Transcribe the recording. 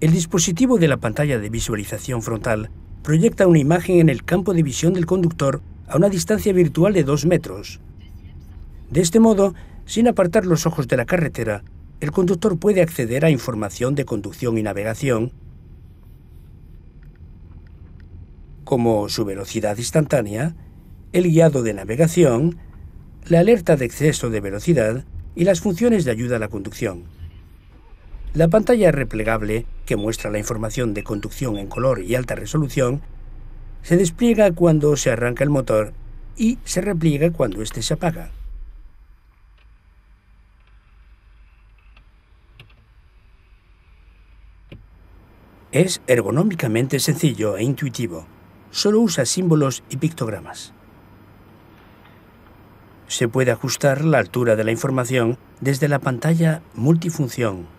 El dispositivo de la pantalla de visualización frontal proyecta una imagen en el campo de visión del conductor a una distancia virtual de 2 metros. De este modo, sin apartar los ojos de la carretera, el conductor puede acceder a información de conducción y navegación, como su velocidad instantánea, el guiado de navegación, la alerta de exceso de velocidad y las funciones de ayuda a la conducción. La pantalla replegable, que muestra la información de conducción en color y alta resolución, se despliega cuando se arranca el motor y se repliega cuando éste se apaga. Es ergonómicamente sencillo e intuitivo. Solo usa símbolos y pictogramas. Se puede ajustar la altura de la información desde la pantalla multifunción